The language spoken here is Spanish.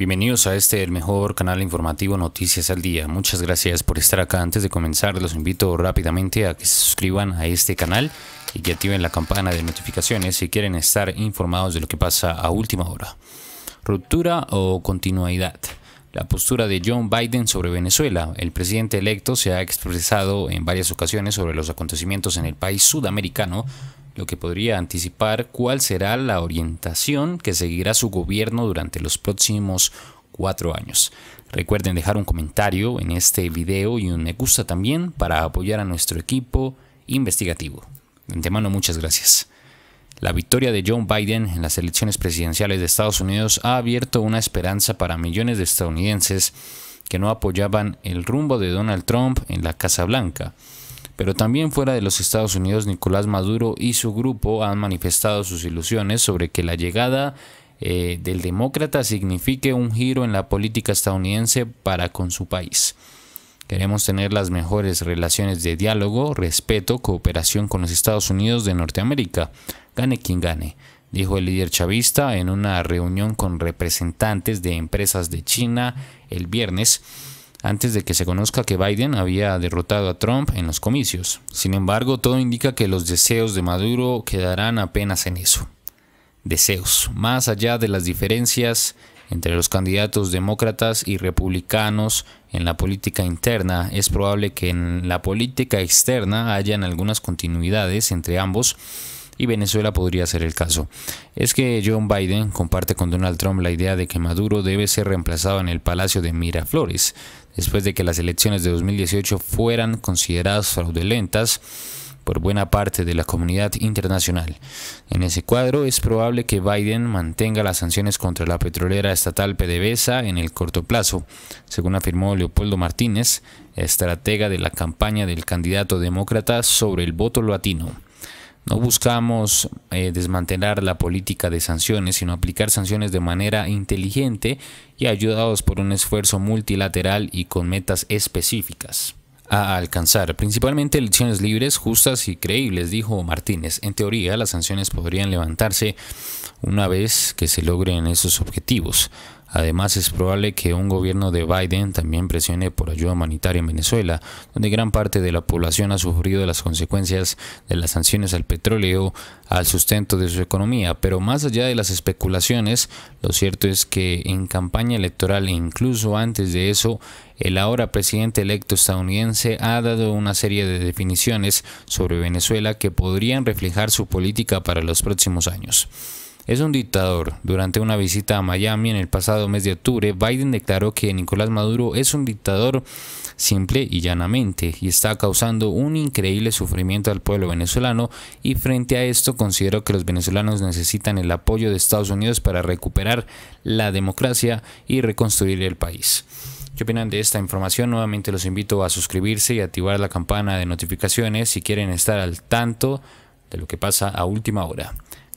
Bienvenidos a este, el mejor canal informativo Noticias al Día. Muchas gracias por estar acá. Antes de comenzar, los invito rápidamente a que se suscriban a este canal y que activen la campana de notificaciones si quieren estar informados de lo que pasa a última hora. Ruptura o continuidad. La postura de John Biden sobre Venezuela. El presidente electo se ha expresado en varias ocasiones sobre los acontecimientos en el país sudamericano lo que podría anticipar cuál será la orientación que seguirá su gobierno durante los próximos cuatro años. Recuerden dejar un comentario en este video y un me gusta también para apoyar a nuestro equipo investigativo. De mano, muchas gracias. La victoria de Joe Biden en las elecciones presidenciales de Estados Unidos ha abierto una esperanza para millones de estadounidenses que no apoyaban el rumbo de Donald Trump en la Casa Blanca. Pero también fuera de los Estados Unidos, Nicolás Maduro y su grupo han manifestado sus ilusiones sobre que la llegada eh, del demócrata signifique un giro en la política estadounidense para con su país. Queremos tener las mejores relaciones de diálogo, respeto, cooperación con los Estados Unidos de Norteamérica, gane quien gane, dijo el líder chavista en una reunión con representantes de empresas de China el viernes antes de que se conozca que Biden había derrotado a Trump en los comicios. Sin embargo, todo indica que los deseos de Maduro quedarán apenas en eso. Deseos, más allá de las diferencias entre los candidatos demócratas y republicanos en la política interna, es probable que en la política externa hayan algunas continuidades entre ambos y Venezuela podría ser el caso. Es que John Biden comparte con Donald Trump la idea de que Maduro debe ser reemplazado en el Palacio de Miraflores, después de que las elecciones de 2018 fueran consideradas fraudulentas por buena parte de la comunidad internacional. En ese cuadro es probable que Biden mantenga las sanciones contra la petrolera estatal PDVSA en el corto plazo, según afirmó Leopoldo Martínez, estratega de la campaña del candidato demócrata sobre el voto latino. No buscamos eh, desmantelar la política de sanciones, sino aplicar sanciones de manera inteligente y ayudados por un esfuerzo multilateral y con metas específicas a alcanzar, principalmente elecciones libres, justas y creíbles, dijo Martínez. En teoría, las sanciones podrían levantarse una vez que se logren esos objetivos. Además, es probable que un gobierno de Biden también presione por ayuda humanitaria en Venezuela, donde gran parte de la población ha sufrido las consecuencias de las sanciones al petróleo, al sustento de su economía. Pero más allá de las especulaciones, lo cierto es que en campaña electoral e incluso antes de eso, el ahora presidente electo estadounidense ha dado una serie de definiciones sobre Venezuela que podrían reflejar su política para los próximos años es un dictador. Durante una visita a Miami en el pasado mes de octubre, Biden declaró que Nicolás Maduro es un dictador simple y llanamente y está causando un increíble sufrimiento al pueblo venezolano y frente a esto considero que los venezolanos necesitan el apoyo de Estados Unidos para recuperar la democracia y reconstruir el país. ¿Qué opinan de esta información? Nuevamente los invito a suscribirse y activar la campana de notificaciones si quieren estar al tanto de lo que pasa a última hora.